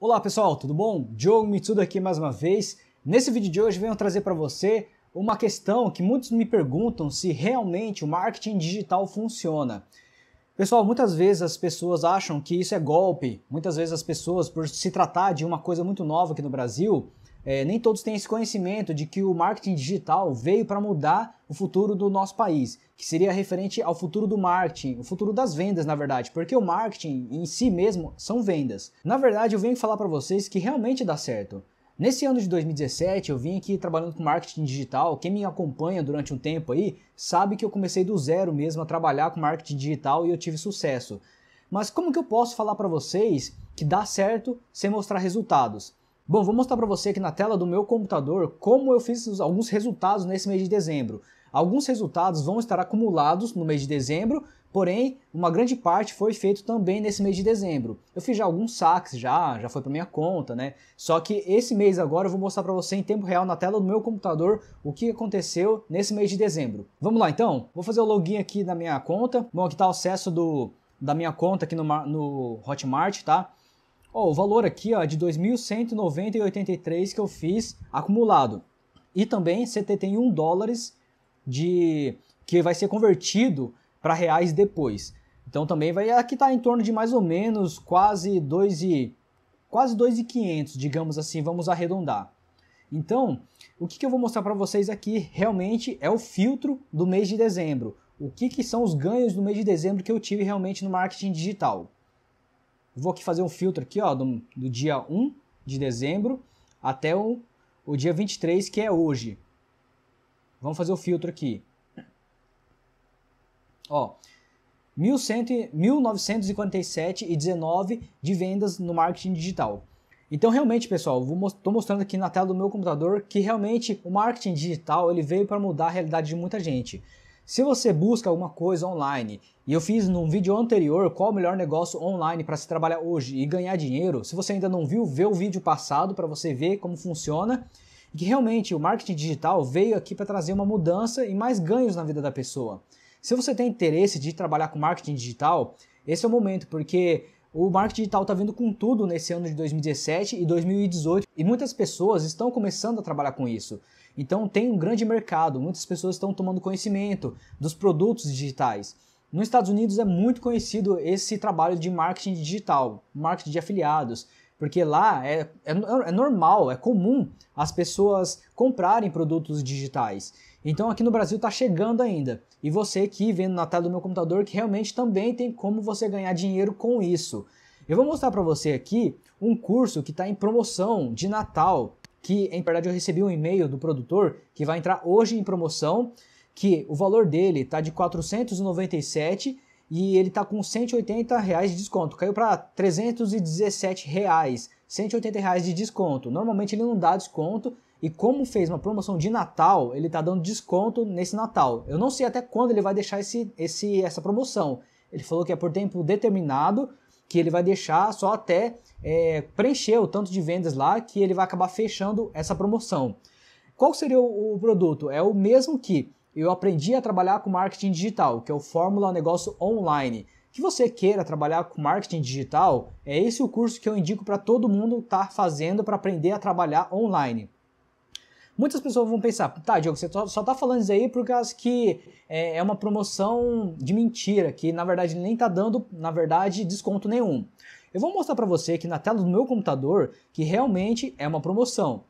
Olá pessoal, tudo bom? Diogo Mitsuda aqui mais uma vez. Nesse vídeo de hoje venho trazer para você uma questão que muitos me perguntam se realmente o marketing digital funciona. Pessoal, muitas vezes as pessoas acham que isso é golpe. Muitas vezes as pessoas, por se tratar de uma coisa muito nova aqui no Brasil, é, nem todos têm esse conhecimento de que o marketing digital veio para mudar o futuro do nosso país, que seria referente ao futuro do marketing, o futuro das vendas, na verdade, porque o marketing em si mesmo são vendas. Na verdade, eu venho falar para vocês que realmente dá certo. Nesse ano de 2017, eu vim aqui trabalhando com marketing digital. Quem me acompanha durante um tempo aí sabe que eu comecei do zero mesmo a trabalhar com marketing digital e eu tive sucesso. Mas como que eu posso falar para vocês que dá certo sem mostrar resultados? Bom, vou mostrar para você aqui na tela do meu computador como eu fiz alguns resultados nesse mês de dezembro. Alguns resultados vão estar acumulados no mês de dezembro, porém uma grande parte foi feito também nesse mês de dezembro. Eu fiz já alguns saques já, já foi para minha conta, né? Só que esse mês agora eu vou mostrar para você em tempo real na tela do meu computador o que aconteceu nesse mês de dezembro. Vamos lá então? Vou fazer o login aqui na minha conta. Bom, aqui tá o acesso do da minha conta aqui no, no Hotmart, tá? o valor aqui ó, é de 2.190,83 que eu fiz acumulado. E também 71 dólares de que vai ser convertido para reais depois. Então também vai aqui tá em torno de mais ou menos quase 2 e quase 2.500, digamos assim, vamos arredondar. Então, o que, que eu vou mostrar para vocês aqui realmente é o filtro do mês de dezembro. O que, que são os ganhos do mês de dezembro que eu tive realmente no marketing digital? Vou aqui fazer um filtro aqui, ó, do, do dia 1 de dezembro até o, o dia 23, que é hoje. Vamos fazer o filtro aqui. Ó, 1947 e 19 de vendas no marketing digital. Então realmente, pessoal, estou mostrando aqui na tela do meu computador que realmente o marketing digital ele veio para mudar a realidade de muita gente. Se você busca alguma coisa online, e eu fiz num vídeo anterior qual o melhor negócio online para se trabalhar hoje e ganhar dinheiro, se você ainda não viu, vê o vídeo passado para você ver como funciona. E que realmente o marketing digital veio aqui para trazer uma mudança e mais ganhos na vida da pessoa. Se você tem interesse de trabalhar com marketing digital, esse é o momento, porque o marketing digital está vindo com tudo nesse ano de 2017 e 2018 e muitas pessoas estão começando a trabalhar com isso. Então tem um grande mercado, muitas pessoas estão tomando conhecimento dos produtos digitais. Nos Estados Unidos é muito conhecido esse trabalho de marketing digital, marketing de afiliados, porque lá é, é, é, normal, é comum as pessoas comprarem produtos digitais. Então aqui no Brasil está chegando ainda. E você aqui vendo na tela do meu computador que realmente também tem como você ganhar dinheiro com isso. Eu vou mostrar para você aqui um curso que está em promoção de Natal, que em verdade eu recebi um e-mail do produtor que vai entrar hoje em promoção, que o valor dele está de 497 e ele está com 180 reais de desconto, caiu para 317 reais, 180 reais de desconto. Normalmente ele não dá desconto, e como fez uma promoção de Natal, ele está dando desconto nesse Natal. Eu não sei até quando ele vai deixar esse, esse, essa promoção. Ele falou que é por tempo determinado, que ele vai deixar só até é, preencher o tanto de vendas lá, que ele vai acabar fechando essa promoção. Qual seria o, o produto? É o mesmo que eu aprendi a trabalhar com marketing digital, que é o Fórmula Negócio Online. Que você queira trabalhar com marketing digital, é esse o curso que eu indico para todo mundo estar tá fazendo para aprender a trabalhar online. Muitas pessoas vão pensar, tá, Diogo, você só tá falando isso aí por causa que é, é uma promoção de mentira, que na verdade nem tá dando, na verdade, desconto nenhum. Eu vou mostrar para você aqui na tela do meu computador que realmente é uma promoção.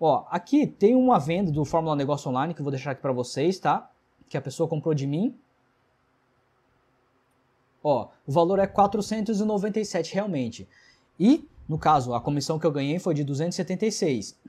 Ó, aqui tem uma venda do Fórmula Negócio Online que eu vou deixar aqui para vocês, tá? Que a pessoa comprou de mim. Ó, o valor é 497 realmente. E, no caso, a comissão que eu ganhei foi de 276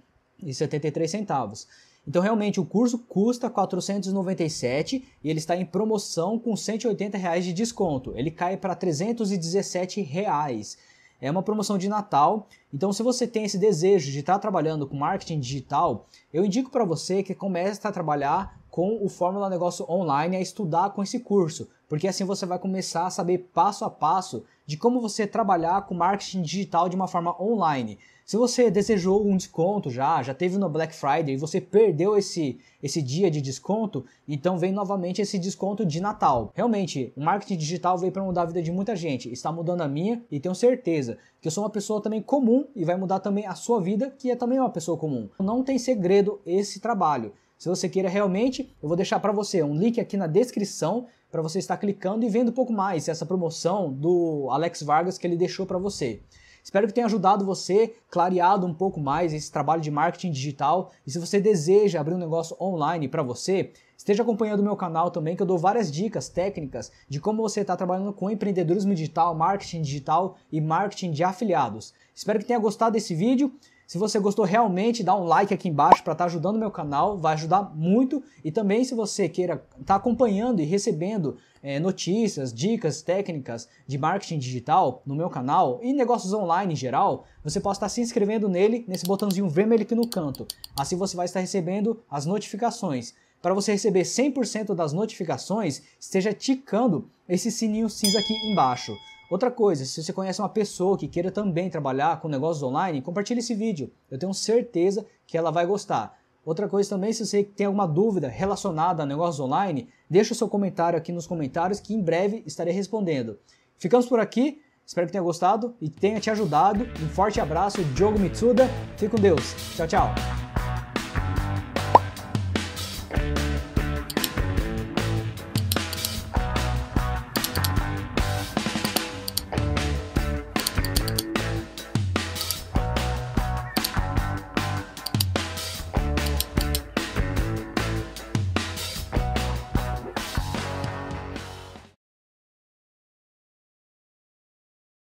e 73 centavos. Então realmente o curso custa 497 e ele está em promoção com 180 reais de desconto. Ele cai para 317 reais. É uma promoção de Natal. Então se você tem esse desejo de estar trabalhando com marketing digital, eu indico para você que comece a trabalhar com o Fórmula Negócio Online a estudar com esse curso, porque assim você vai começar a saber passo a passo de como você trabalhar com marketing digital de uma forma online. Se você desejou um desconto já, já teve no Black Friday e você perdeu esse, esse dia de desconto, então vem novamente esse desconto de Natal. Realmente, o marketing digital veio para mudar a vida de muita gente, está mudando a minha e tenho certeza que eu sou uma pessoa também comum e vai mudar também a sua vida, que é também uma pessoa comum. Não tem segredo esse trabalho. Se você queira realmente, eu vou deixar para você um link aqui na descrição para você estar clicando e vendo um pouco mais essa promoção do Alex Vargas que ele deixou para você. Espero que tenha ajudado você, clareado um pouco mais esse trabalho de marketing digital. E se você deseja abrir um negócio online para você, esteja acompanhando o meu canal também, que eu dou várias dicas técnicas de como você está trabalhando com empreendedorismo digital, marketing digital e marketing de afiliados. Espero que tenha gostado desse vídeo. Se você gostou realmente, dá um like aqui embaixo para estar tá ajudando o meu canal, vai ajudar muito. E também se você queira estar tá acompanhando e recebendo é, notícias, dicas, técnicas de marketing digital no meu canal e negócios online em geral, você pode estar se inscrevendo nele, nesse botãozinho vermelho aqui no canto. Assim você vai estar recebendo as notificações. Para você receber 100% das notificações, esteja ticando esse sininho cinza aqui embaixo. Outra coisa, se você conhece uma pessoa que queira também trabalhar com negócios online, compartilhe esse vídeo. Eu tenho certeza que ela vai gostar. Outra coisa também, se você tem alguma dúvida relacionada a negócios online, deixa o seu comentário aqui nos comentários que em breve estarei respondendo. Ficamos por aqui, espero que tenha gostado e tenha te ajudado. Um forte abraço, Diogo Mitsuda. Fique com Deus. Tchau, tchau.